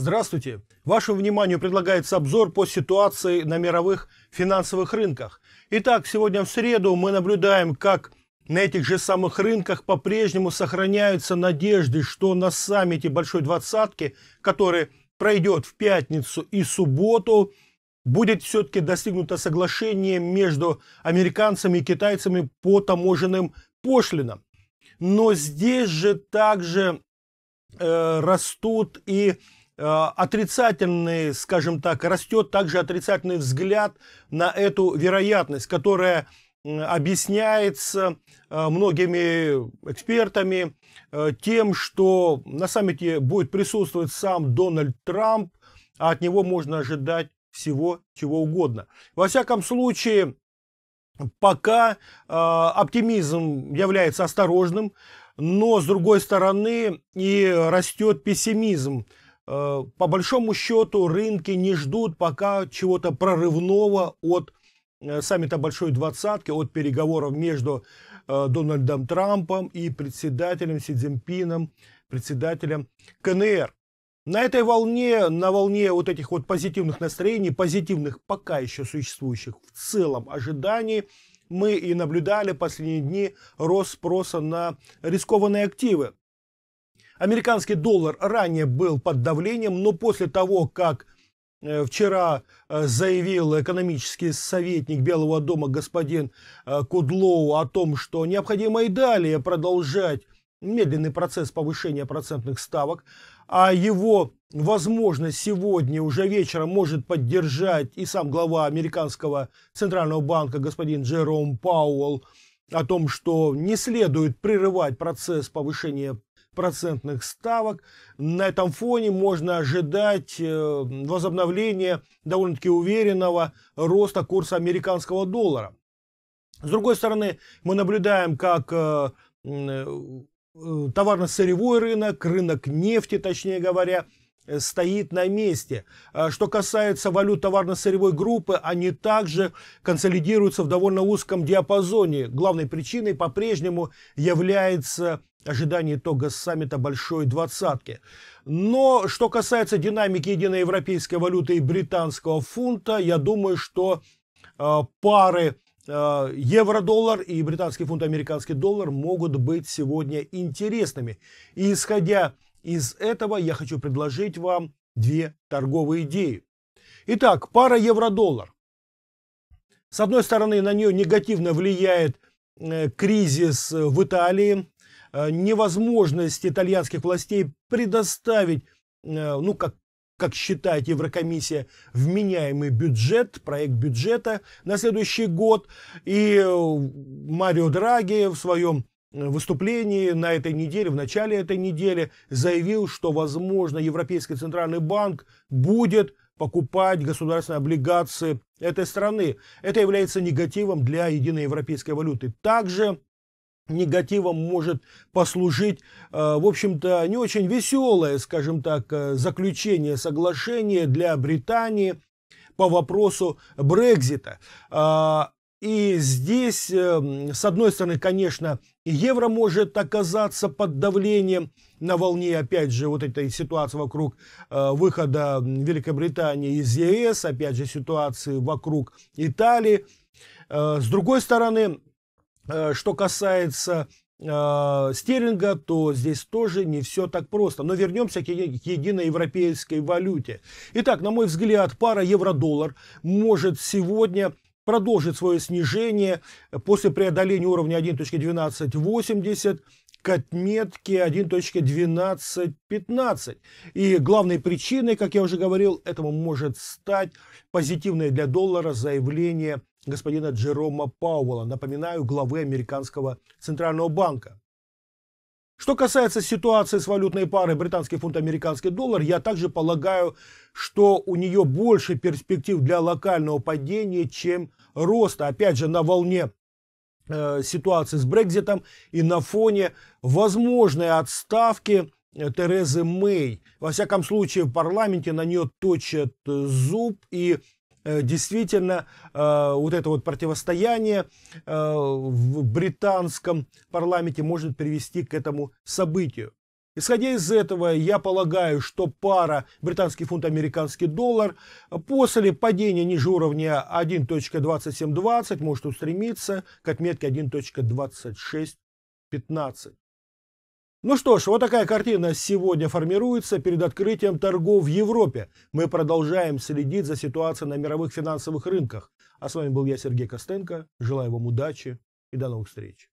Здравствуйте! Вашему вниманию предлагается обзор по ситуации на мировых финансовых рынках. Итак, сегодня в среду мы наблюдаем, как на этих же самых рынках по-прежнему сохраняются надежды, что на саммите Большой Двадцатки, который пройдет в пятницу и субботу, будет все-таки достигнуто соглашение между американцами и китайцами по таможенным пошлинам. Но здесь же также э, растут и Э, отрицательный, скажем так, растет также отрицательный взгляд на эту вероятность, которая объясняется э, многими экспертами э, тем, что на саммите будет присутствовать сам Дональд Трамп, а от него можно ожидать всего чего угодно. Во всяком случае, пока оптимизм является осторожным, но с другой стороны и растет пессимизм. Э, по большому счету рынки не ждут пока чего-то прорывного от э, саммита Большой Двадцатки, от переговоров между э, Дональдом Трампом и председателем Си Цзиньпином, председателем КНР. На этой волне, на волне вот этих вот позитивных настроений, позитивных пока еще существующих в целом ожиданий, мы и наблюдали последние дни рост спроса на рискованные активы. Американский доллар ранее был под давлением, но после того, как э, Вчера э, заявил экономический советник Белого дома господин э, Кудлоу о том, что необходимо и далее продолжать медленный процесс повышения процентных ставок, а его возможно, сегодня уже вечером может поддержать и сам глава американского центрального банка господин Джером Пауэлл о том, что не следует прерывать процесс повышения процентных ставок. На этом фоне можно ожидать э, возобновления довольно-таки уверенного роста курса американского доллара. С другой стороны, мы наблюдаем, как э, э, товарно-сырьевой рынок, рынок нефти, точнее говоря, Э, стоит на месте. А что касается валют товарно-сырьевой группы, они также консолидируются в довольно узком диапазоне. Главной причиной по-прежнему является ожидание итога саммита Большой Двадцатки. Но что касается динамики единой европейской валюты и британского фунта, я думаю, что э, пары э, евро-доллар и британский фунт-американский доллар могут быть сегодня интересными. И исходя из из этого я хочу предложить вам две торговые идеи. Итак, пара евро-доллар. С одной стороны, на нее негативно влияет э, кризис э, в Италии, э, невозможность итальянских властей предоставить, ну, как, как считает Еврокомиссия, вменяемый бюджет, проект бюджета на следующий год. И Марио Драги в своем выступлении на этой неделе, в начале этой недели, заявил, что, возможно, Европейский Центральный Банк будет покупать государственные облигации этой страны. Это является негативом для единой европейской валюты. Также негативом может послужить, э, в общем-то, не очень веселое, скажем так, э, заключение соглашения для Британии по вопросу Брекзита. А, и здесь, эм, с одной стороны, конечно, евро может оказаться под давлением на волне, опять же, вот этой ситуации вокруг э, выхода Великобритании из ЕС, опять же, ситуации вокруг Италии. Э, с другой стороны, э, что касается стерлинга, то здесь тоже не все так просто. Но вернемся к единой европейской валюте. Итак, на мой взгляд, пара евро-доллар может сегодня продолжит свое снижение после преодоления уровня 1.1280 к отметке 1.1215. И главной причиной, как я уже говорил, этому может стать позитивное для доллара заявление господина Джерома Пауэлла, напоминаю, главы американского центрального банка. Что касается ситуации с валютной парой британский фунт-американский доллар, я также полагаю, что у нее больше перспектив для локального падения, чем роста. Опять же, на волне э, ситуации с Брекзитом и на фоне возможной отставки э, Терезы Мэй. Во всяком случае, в парламенте на нее точат э, зуб и Э, действительно э, вот это вот противостояние э, в британском парламенте может привести к этому событию. Исходя из этого, я полагаю, что пара британский фунт американский доллар после падения ниже уровня 1.2720 может устремиться к отметке 1.2615. Ну что ж, вот такая картина сегодня формируется перед открытием торгов в Европе. Мы продолжаем следить за ситуацией на мировых финансовых рынках. А с вами был я, Сергей Костенко. Желаю вам удачи и до новых встреч.